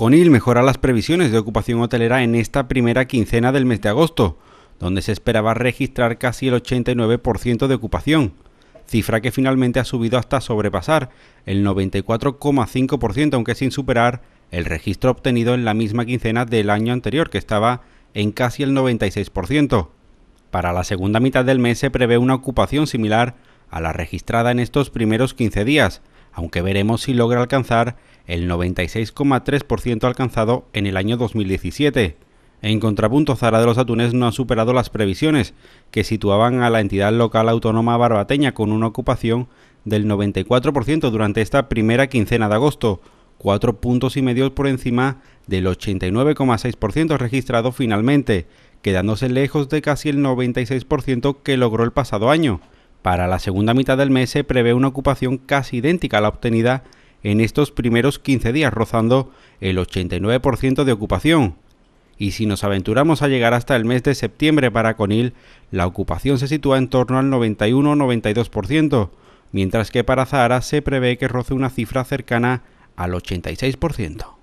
CONIL mejora las previsiones de ocupación hotelera en esta primera quincena del mes de agosto, donde se esperaba registrar casi el 89% de ocupación, cifra que finalmente ha subido hasta sobrepasar el 94,5%, aunque sin superar el registro obtenido en la misma quincena del año anterior, que estaba en casi el 96%. Para la segunda mitad del mes se prevé una ocupación similar a la registrada en estos primeros 15 días, aunque veremos si logra alcanzar el 96,3% alcanzado en el año 2017. En contrapunto, Zara de los Atunes no ha superado las previsiones, que situaban a la entidad local autónoma barbateña con una ocupación del 94% durante esta primera quincena de agosto, cuatro puntos y medio por encima del 89,6% registrado finalmente, quedándose lejos de casi el 96% que logró el pasado año. Para la segunda mitad del mes se prevé una ocupación casi idéntica a la obtenida en estos primeros 15 días, rozando el 89% de ocupación. Y si nos aventuramos a llegar hasta el mes de septiembre para Conil, la ocupación se sitúa en torno al 91-92%, mientras que para Zahara se prevé que roce una cifra cercana al 86%.